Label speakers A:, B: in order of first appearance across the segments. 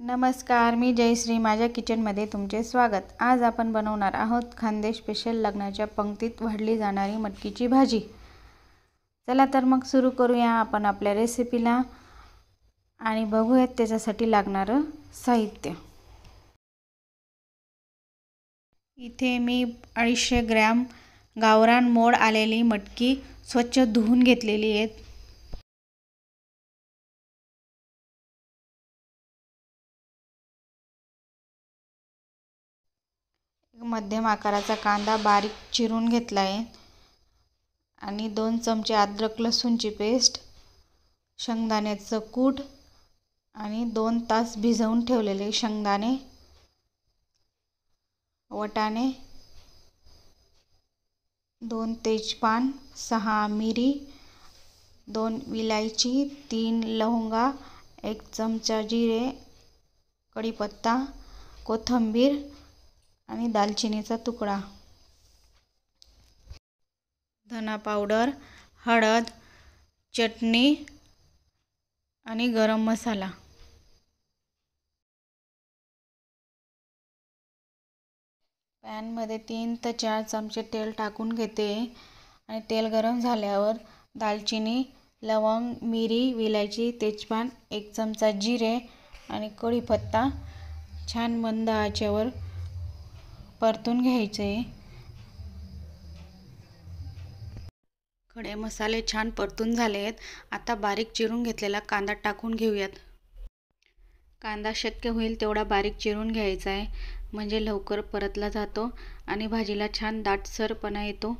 A: नमस्कार मी जयश्री माझ्या किचनमध्ये तुमचे स्वागत आज आपण बनवणार आहोत खांदे स्पेशल लग्नाच्या पंक्तीत वाढली जाणारी मटकीची भाजी चला तर मग सुरू करूया आपण आपल्या रेसिपीला आणि बघूयात त्याच्यासाठी लागणारं साहित्य इथे मी अडीचशे ग्रॅम गावरान मोड आलेली मटकी स्वच्छ धुवून घेतलेली आहेत मध्यम आकाराचा कांदा बारीक चिरून घेतला आहे आणि दोन चमचे अद्रक लसूणची पेस्ट शेंगदाण्याचं कूट आणि दोन तास भिजवून ठेवलेले शेंगदाणे वटाणे दोन तेजपान सहा मिरी दोन विलायची तीन लवंगा एक चमचा जिरे कढीपत्ता कोथिंबीर आणि दालचिनीचा तुकडा धना पावडर हळद चटणी आणि गरम मसाला पॅनमध्ये तीन ते चार चमचे तेल टाकून घेते आणि तेल गरम झाल्यावर दालचिनी लवंग मिरी विलायची तेजपान एक चमचा जिरे आणि कढीपत्ता छान मंद आचेवर परतून घ्यायचे खडे मसाले छान परतून झाले आहेत आता बारीक चिरून घेतलेला कांदा टाकून घेऊयात कांदा शक्य होईल तेवढा बारीक चिरून घ्यायचा आहे म्हणजे लवकर परतला जातो आणि भाजीला छान दाटसरपणा येतो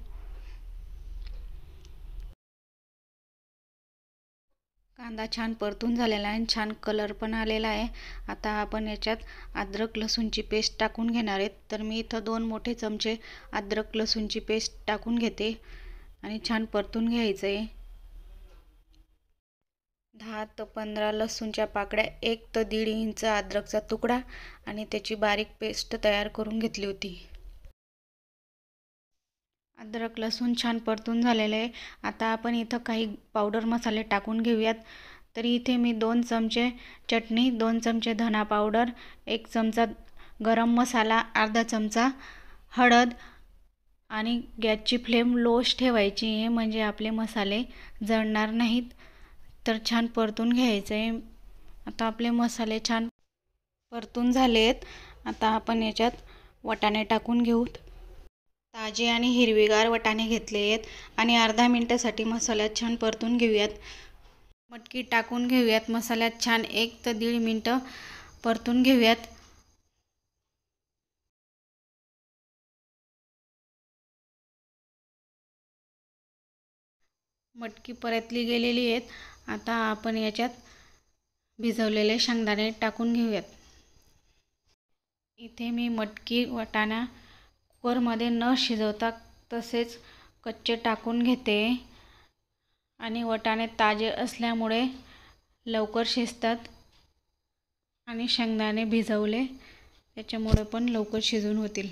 A: कांदा छान परतून झालेला आहे छान कलर पण आलेला आहे आता आपण याच्यात अद्रक लसूणची पेस्ट टाकून घेणार आहेत तर मी इथं दोन मोठे चमचे अद्रक लसूणची पेस्ट टाकून घेते आणि छान परतून घ्यायचं आहे दहा ते पंधरा लसूणच्या पाकड्या एक तर दीड इंच अद्रकचा तुकडा आणि त्याची बारीक पेस्ट तयार करून घेतली होती अद्रक लसूण छान परतून झालेलं आहे आता आपण इथं काही पावडर मसाले टाकून घेऊयात तरी इथे मी दोन चमचे चटणी दोन चमचे धना पावडर एक चमचा गरम मसाला अर्धा चमचा हळद आणि गॅसची फ्लेम लोश ठेवायची आहे म्हणजे आपले मसाले जळणार नाहीत तर छान परतून घ्यायचं आहे आता आपले मसाले छान परतून झाले आहेत आता आपण याच्यात वटाणे टाकून घेऊत ताजे आणि हिरवीगार वटाणे घेतले आहेत आणि अर्धा मिनटासाठी मसाल्यात छान परतून घेऊयात मटकी टाकून घेऊयात मसाल्यात छान एक तर दीड मिनटं परतून घेऊयात मटकी परतली गेलेली आहेत आता आपण याच्यात भिजवलेले शेंगदाणे टाकून घेऊयात इथे मी मटकी वटाणा कुकरमध्ये न शिजवता तसेच कच्चे टाकून घेते आणि वटाणे ताजे असल्यामुळे लवकर शिजतात आणि शेंगदाणे भिजवले त्याच्यामुळे पण लवकर शिजून होतील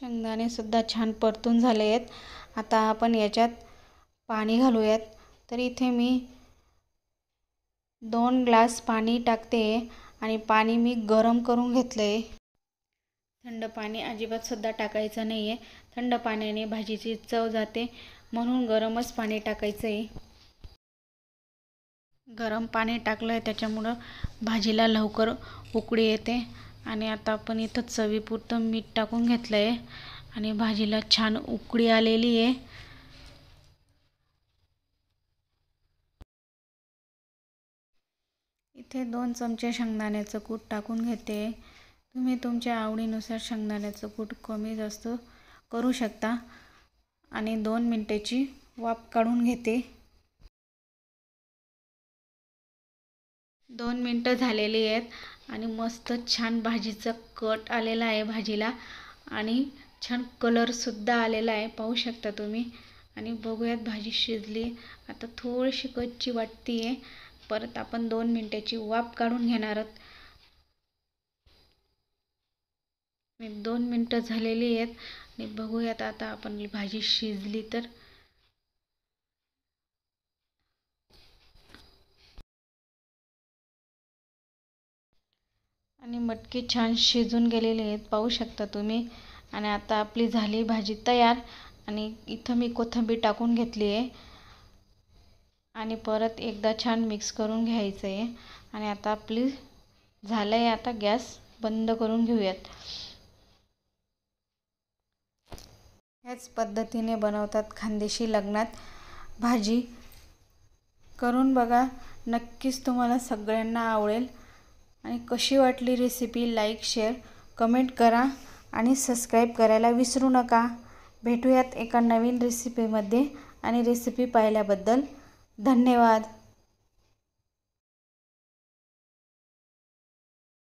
A: शेंगदाणेसुद्धा छान परतून झाले आहेत आता आपण याच्यात पाणी घालूयात तर इथे मी दोन ग्लास पाणी टाकते आणि पाणी मी गरम करून घेतलं आहे थंड पाणी अजिबात सुद्धा टाकायचं नाही आहे थंड पाण्याने भाजीची चव जाते म्हणून गरमच पाणी टाकायचं आहे गरम पाणी टाकलं आहे त्याच्यामुळं भाजीला लवकर उकळी येते आणि आता आपण इथं चवीपुरतं मीठ टाकून घेतलं आहे आणि भाजीला छान उकळी आलेली आहे इथे दोन चमचे शेंगदाण्याचं कूट टाकून घेते तुम्ही तुमच्या आवडीनुसार शेंगदाण्याचं कूट कमी जास्त करू शकता आणि दोन मिनटाची वाफ काढून घेते दोन मिनटं झालेली आहेत आणि मस्त छान भाजीचं कट आलेला आहे भाजीला आणि छान कलरसुद्धा आलेला आहे पाहू शकता तुम्ही आणि बघूयात भाजी शिजली आता थोडीशी कच्ची वाटती आहे परत आपण दोन मिनटाची वाफ काढून घेणार आहोत दोन मिनटं झालेली आहेत आणि बघूयात आता आपण भाजी शिजली तर आणि मटकी छान शिजून गेलेले आहेत पाहू शकता तुम्ही आणि आता आपली झाली भाजी तयार आणि इथं मी कोथिंबीर टाकून घेतली आहे आणि परत एकदा छान मिक्स करून घ्यायचं आहे आणि आता आपली झालं आहे आता गॅस बंद करून घेऊयात ह्याच पद्धतीने बनवतात खानदेशी लग्नात भाजी करून बघा नक्कीच तुम्हाला सगळ्यांना आवडेल आणि कशी वाटली रेसिपी लाईक शेअर कमेंट करा आणि सबस्क्राईब करायला विसरू नका भेटूयात एका नवीन रेसिपीमध्ये आणि रेसिपी पाहिल्याबद्दल धन्यवाद